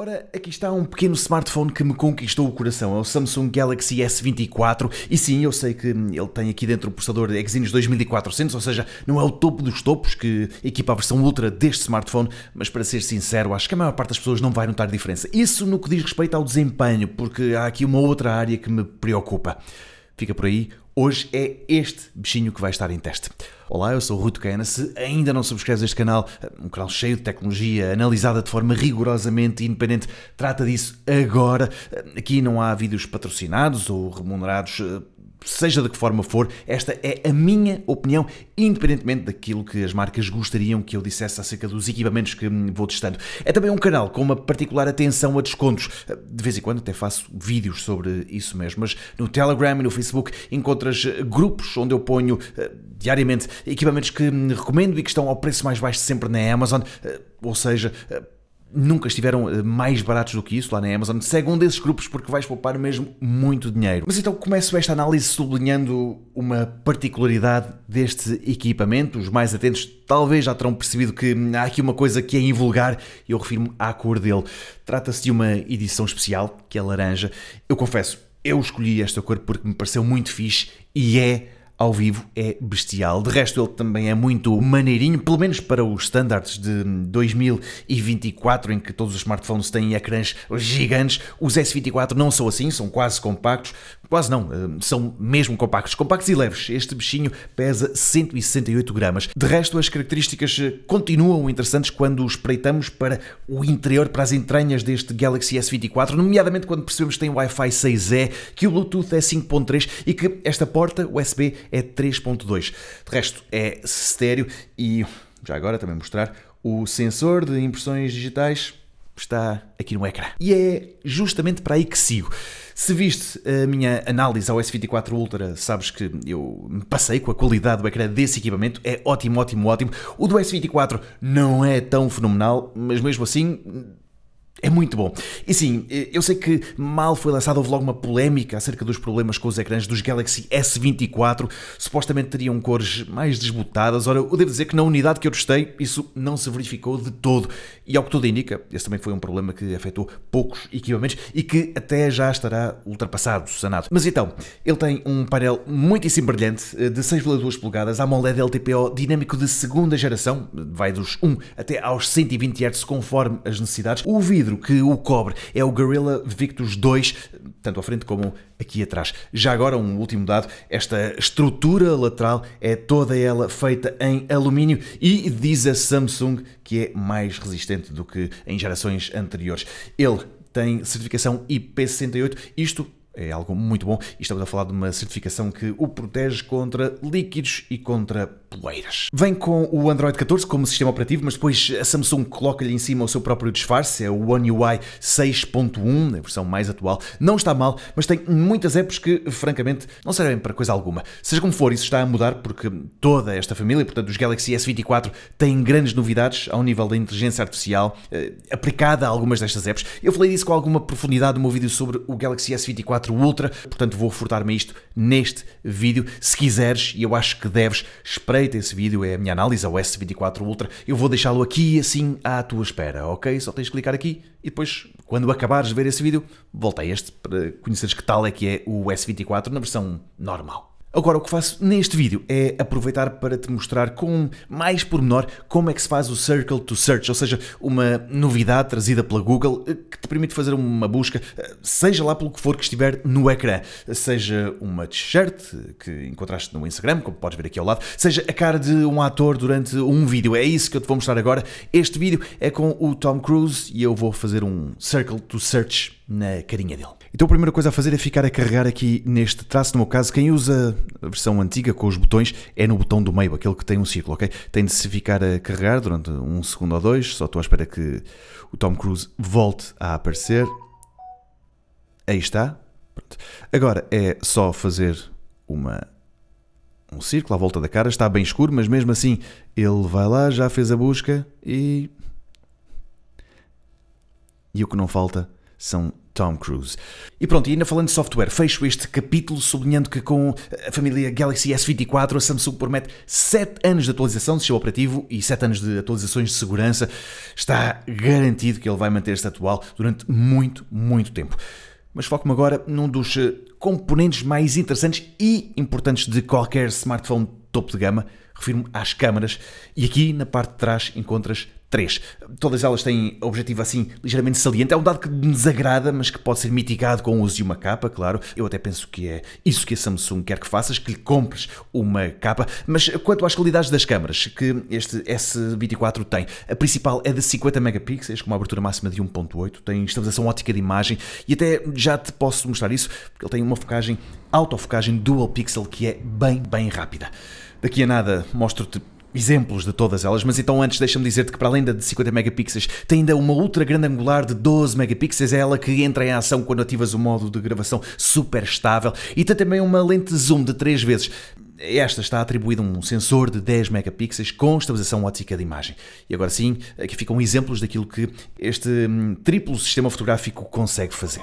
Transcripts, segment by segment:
Ora, aqui está um pequeno smartphone que me conquistou o coração, é o Samsung Galaxy S24 e sim, eu sei que ele tem aqui dentro o processador Exynos 2400, ou seja, não é o topo dos topos que equipa a versão Ultra deste smartphone, mas para ser sincero, acho que a maior parte das pessoas não vai notar diferença. Isso no que diz respeito ao desempenho, porque há aqui uma outra área que me preocupa. Fica por aí, hoje é este bichinho que vai estar em teste. Olá, eu sou o Ruto Tucana. Se ainda não subscreves este canal, um canal cheio de tecnologia, analisada de forma rigorosamente independente, trata disso agora. Aqui não há vídeos patrocinados ou remunerados eh, seja de que forma for, esta é a minha opinião, independentemente daquilo que as marcas gostariam que eu dissesse acerca dos equipamentos que hum, vou testando. É também um canal com uma particular atenção a descontos. De vez em quando até faço vídeos sobre isso mesmo, mas no Telegram e no Facebook encontras eh, grupos onde eu ponho eh, diariamente equipamentos que hum, recomendo e que estão ao preço mais baixo sempre na Amazon, eh, ou seja, nunca estiveram eh, mais baratos do que isso lá na Amazon. Segue um desses grupos porque vais poupar mesmo muito dinheiro. Mas então começo esta análise sublinhando uma particularidade deste equipamento. Os mais atentos talvez já terão percebido que há aqui uma coisa que é invulgar e eu refiro-me à cor dele. Trata-se de uma edição especial, que é laranja. Eu confesso, eu escolhi esta cor porque me pareceu muito fixe e é ao vivo é bestial. De resto, ele também é muito maneirinho, pelo menos para os standards de 2024, em que todos os smartphones têm ecrãs gigantes. Os S24 não são assim, são quase compactos, Quase não, eh, são mesmo compactos, compactos e leves. Este bichinho pesa 168 gramas. De resto, as características eh, continuam interessantes quando espreitamos para o interior, para as entranhas deste Galaxy S24, nomeadamente quando percebemos que tem Wi-Fi 6E, que o Bluetooth é 5.3 e que esta porta USB é 3.2. De resto, é estéreo e, já agora também mostrar, o sensor de impressões digitais está aqui no ecrã. E é justamente para aí que sigo. Se viste a minha análise ao S24 Ultra, sabes que eu me passei com a qualidade do ecrã desse equipamento, é ótimo, ótimo, ótimo. O do S24 não é tão fenomenal, mas mesmo assim é muito bom. E sim, eh, eu sei que mal foi lançado, houve logo uma polémica acerca dos problemas com os ecrãs dos Galaxy S24. Supostamente teriam cores mais desbotadas. Ora, eu devo dizer que na unidade que eu testei, isso não se verificou de todo. E ao que tudo indica, esse também foi um problema que afetou poucos equipamentos e que até já estará ultrapassado, sanado. Mas então, ele tem um painel muitíssimo brilhante, eh, de 6,2 polegadas, AMOLED LTPO dinâmico de segunda geração, vai dos 1 até aos 120 Hz, conforme as necessidades. O vídeo vidro que o cobre é o Gorilla Victus 2, tanto à frente como aqui atrás. Já agora, um último dado: esta estrutura lateral é toda ela feita em alumínio e diz a Samsung que é mais resistente do que em gerações anteriores. Ele tem certificação IP68, isto é algo muito bom e estamos a falar de uma certificação que o protege contra líquidos e contra poeiras. Vem com o Android 14 como sistema operativo, mas depois a Samsung coloca-lhe em cima o seu próprio disfarce, é o One UI 6.1, a versão mais atual. Não está mal, mas tem muitas apps que, francamente, não servem para coisa alguma. Seja como for, isso está a mudar porque toda esta família, portanto os Galaxy S24, tem grandes novidades ao nível da inteligência artificial eh, aplicada a algumas destas apps. Eu falei disso com alguma profundidade no meu vídeo sobre o Galaxy S24 Ultra, portanto vou furtar me a isto neste vídeo. Se quiseres, e eu acho que deves, espreita esse vídeo, é a minha análise ao é S24 Ultra. Eu vou deixá-lo aqui assim à tua espera, ok? Só tens de clicar aqui e depois, quando acabares de ver esse vídeo, volta a este para conheceres que tal é que é o S24 na versão normal. Agora, o que faço neste vídeo é aproveitar para te mostrar com mais pormenor como é que se faz o Circle to Search, ou seja, uma novidade trazida pela Google eh, que te permite fazer uma busca, eh, seja lá pelo que for que estiver no ecrã, seja uma t-shirt eh, que encontraste no Instagram, como podes ver aqui ao lado, seja a cara de um ator durante um vídeo. É isso que eu te vou mostrar agora. Este vídeo é com o Tom Cruise e eu vou fazer um Circle to Search na carinha dele. Então a primeira coisa a fazer é ficar a carregar aqui neste traço. No meu caso, quem usa a versão antiga com os botões é no botão do meio, aquele que tem um círculo, ok? Tem de se ficar a carregar durante um segundo ou dois, só estou à espera que o Tom Cruise volte a aparecer. Aí está. Pronto. Agora é só fazer uma um círculo à volta da cara, está bem escuro, mas mesmo assim ele vai lá, já fez a busca e. E o que não falta são Tom Cruise. E pronto, e ainda falando de software, fecho este capítulo sublinhando que com a família Galaxy S24 a Samsung promete 7 anos de atualização do seu operativo e 7 anos de atualizações de segurança. Está garantido que ele vai manter-se atual durante muito, muito tempo. Mas foco-me agora num dos eh, componentes mais interessantes e importantes de qualquer smartphone topo de gama. Refiro-me às câmaras. E aqui na parte de trás encontras Três. Todas elas têm objetivo assim ligeiramente saliente. É um dado que me desagrada, mas que pode ser mitigado com o uso de uma capa, claro. Eu até penso que é isso que a Samsung quer que faças, que lhe compres uma capa. Mas quanto às qualidades das câmaras que este S24 tem, a principal é de 50 megapixels, com uma abertura máxima de 1.8, tem estabilização ótica de imagem e até já te posso mostrar isso, porque ele tem uma focagem, autofocagem dual pixel que é bem, bem rápida. Daqui a nada mostro-te exemplos de todas elas, mas então antes deixa-me dizer-te que para além da de 50 megapixels, tem ainda uma ultra grande angular de 12 megapixels, é ela que entra em ação quando ativas o modo de gravação super estável e tem também uma lente zoom de 3 vezes. Esta está atribuída a um sensor de 10 megapixels com estabilização ótica de imagem. E agora sim, aqui ficam exemplos daquilo que este hum, triplo sistema fotográfico consegue fazer.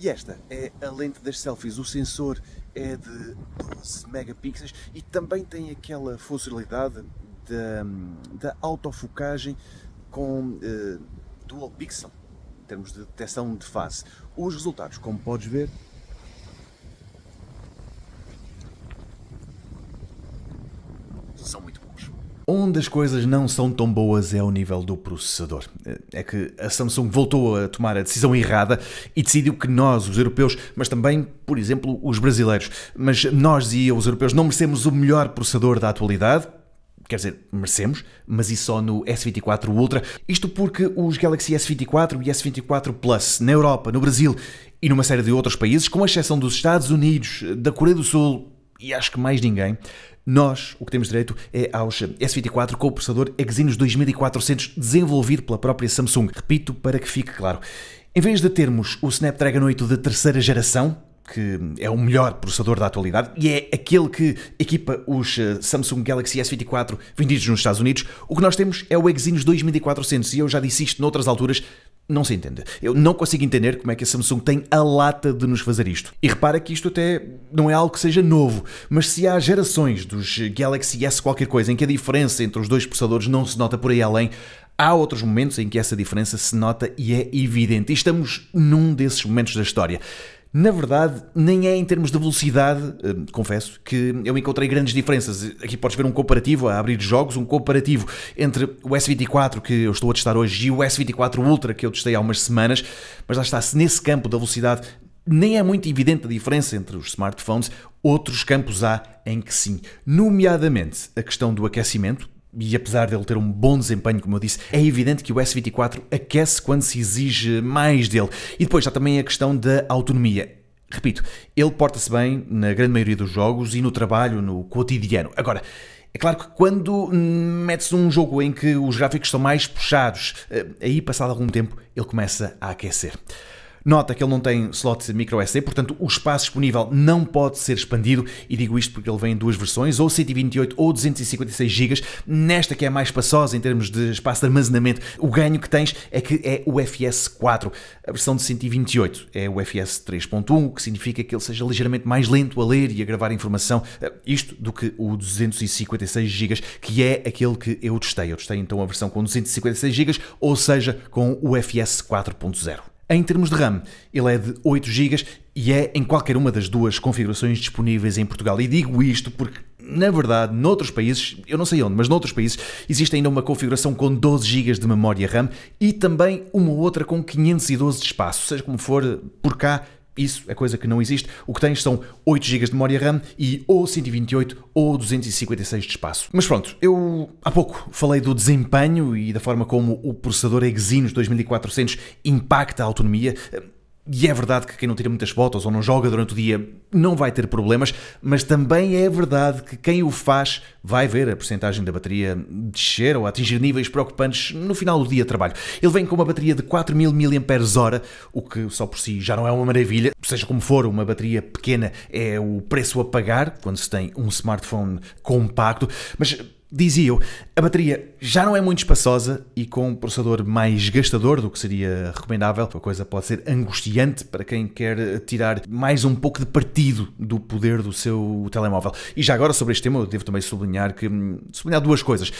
E esta é a lente das selfies, o sensor é de 12 megapixels e também tem aquela funcionalidade da, da autofocagem com eh, dual pixel, em termos de detecção de face. Os resultados, como podes ver, são muito bons. Onde as coisas não são tão boas é ao nível do processador. É que a Samsung voltou a tomar a decisão errada e decidiu que nós, os europeus, mas também, por exemplo, os brasileiros, mas nós e os europeus, não merecemos o melhor processador da atualidade, quer dizer, merecemos, mas e só no S24 Ultra. Isto porque os Galaxy S24 e S24 Plus na Europa, no Brasil e numa série de outros países, com exceção dos Estados Unidos, da Coreia do Sul, e acho que mais ninguém, nós o que temos direito é aos S24 com o processador Exynos 2400 desenvolvido pela própria Samsung. Repito para que fique claro. Em vez de termos o Snapdragon 8 da terceira geração, que é o melhor processador da atualidade e é aquele que equipa os eh, Samsung Galaxy S24 vendidos nos Estados Unidos. O que nós temos é o Exynos 2400 e eu já disse isto noutras alturas, não se entende. Eu não consigo entender como é que a Samsung tem a lata de nos fazer isto. E repara que isto até não é algo que seja novo, mas se há gerações dos Galaxy S qualquer coisa em que a diferença entre os dois processadores não se nota por aí além, Há outros momentos em que essa diferença se nota e é evidente. E estamos num desses momentos da história. Na verdade, nem é em termos de velocidade, hum, confesso, que eu encontrei grandes diferenças. Aqui podes ver um comparativo, a abrir jogos, um comparativo entre o S24 que eu estou a testar hoje e o S24 Ultra que eu testei há umas semanas, mas lá está, se nesse campo da velocidade nem é muito evidente a diferença entre os smartphones, outros campos há em que sim. Nomeadamente a questão do aquecimento, e apesar dele ter um bom desempenho, como eu disse, é evidente que o S24 aquece quando se exige mais dele. E depois há também a questão da autonomia. Repito, ele porta-se bem na grande maioria dos jogos e no trabalho, no cotidiano. Agora, é claro que quando metes um jogo em que os gráficos são mais puxados, eh, aí passado algum tempo ele começa a aquecer. Nota que ele não tem de micro SD, portanto o espaço disponível não pode ser expandido e digo isto porque ele vem em duas versões, ou 128 ou 256 GB. Nesta que é mais espaçosa em termos de espaço de armazenamento, o ganho que tens é que é o FS 4. A versão de 128 é o FS 3.1, o que significa que ele seja ligeiramente mais lento a ler e a gravar informação, eh, isto do que o 256 GB, que é aquele que eu testei. Eu testei então a versão com 256 GB, ou seja, com o FS 4.0. Em termos de RAM, ele é de 8 GB e é em qualquer uma das duas configurações disponíveis em Portugal. E digo isto porque na verdade, noutros países, eu não sei onde, mas noutros países, existe ainda uma configuração com 12 GB de memória RAM e também uma outra com 512 de espaço. Seja como for, por cá isso é coisa que não existe. O que tens são 8 GB de memória RAM e ou 128 ou 256 de espaço. Mas pronto, eu há pouco falei do desempenho e da forma como o processador Exynos 2400 impacta a autonomia. E é verdade que quem não tira muitas fotos ou não joga durante o dia não vai ter problemas, mas também é verdade que quem o faz vai ver a porcentagem da bateria descer ou atingir níveis preocupantes no final do dia de trabalho. Ele vem com uma bateria de 4000 mAh, o que só por si já não é uma maravilha. Seja como for, uma bateria pequena é o preço a pagar quando se tem um smartphone compacto, mas Dizia eu, a bateria já não é muito espaçosa e com um processador mais gastador do que seria recomendável, a coisa pode ser angustiante para quem quer tirar mais um pouco de partido do poder do seu telemóvel. E já agora sobre este tema eu devo também sublinhar que hum, sublinhar duas coisas.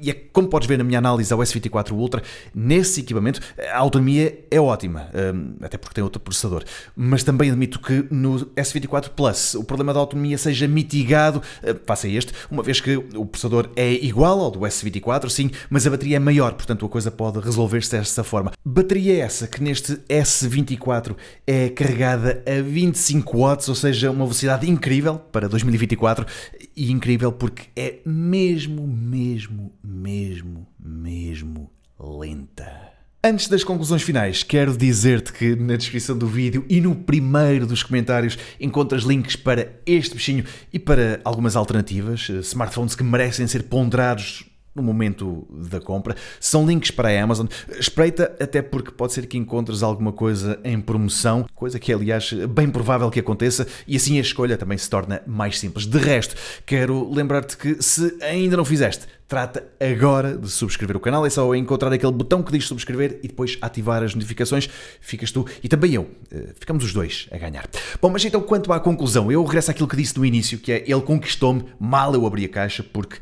E é como podes ver na minha análise ao S24 Ultra, nesse equipamento a autonomia é ótima, hum, até porque tem outro processador. Mas também admito que no S24 Plus o problema da autonomia seja mitigado hum, face a este, uma vez que o processador é igual ao do S24, sim, mas a bateria é maior, portanto a coisa pode resolver-se desta forma. Bateria é essa que neste S24 é carregada a 25 watts, ou seja, uma velocidade incrível para 2024 e incrível porque é mesmo, mesmo, mesmo, mesmo lenta. Antes das conclusões finais, quero dizer-te que na descrição do vídeo e no primeiro dos comentários encontras links para este bichinho e para algumas alternativas, eh, smartphones que merecem ser ponderados no momento da compra. São links para a Amazon. Espreita, até porque pode ser que encontres alguma coisa em promoção, coisa que, aliás, bem provável que aconteça, e assim a escolha também se torna mais simples. De resto, quero lembrar-te que se ainda não fizeste, trata agora de subscrever o canal. É só encontrar aquele botão que diz subscrever e depois ativar as notificações. Ficas tu e também eu. Eh, ficamos os dois a ganhar. Bom, mas então quanto à conclusão, eu regresso àquilo que disse no início, que é ele conquistou-me mal eu abri a caixa porque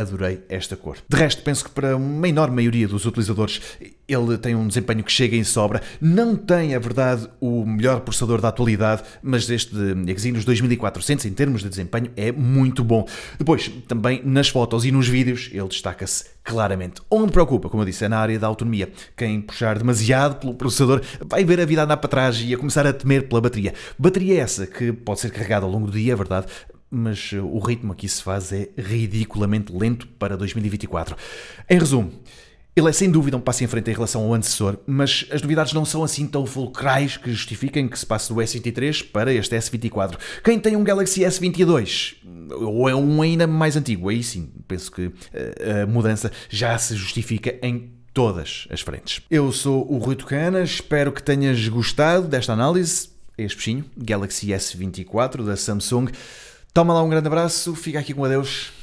adorei esta cor. De resto, penso que para uma enorme maioria dos utilizadores ele tem um desempenho que chega em sobra. Não tem, é verdade, o melhor processador da atualidade, mas este Exynos 2400 em termos de desempenho é muito bom. Depois, também nas fotos e nos vídeos, ele destaca-se claramente. Onde me preocupa, como eu disse, é na área da autonomia. Quem puxar demasiado pelo processador vai ver a vida andar para trás e a começar a temer pela bateria. Bateria essa que pode ser carregada ao longo do dia, é verdade, mas eh, o ritmo que se faz é ridiculamente lento para 2024. Em resumo, ele é sem dúvida um passo em frente em relação ao antecessor, mas as novidades não são assim tão fulcrais que justifiquem que se passe do S23 para este S24. Quem tem um Galaxy S22, ou é um ainda mais antigo, aí sim, penso que eh, a mudança já se justifica em todas as frentes. Eu sou o Rui Tucana, espero que tenhas gostado desta análise. Este peixinho, Galaxy S24 da Samsung. Toma lá um grande abraço, fica aqui com adeus.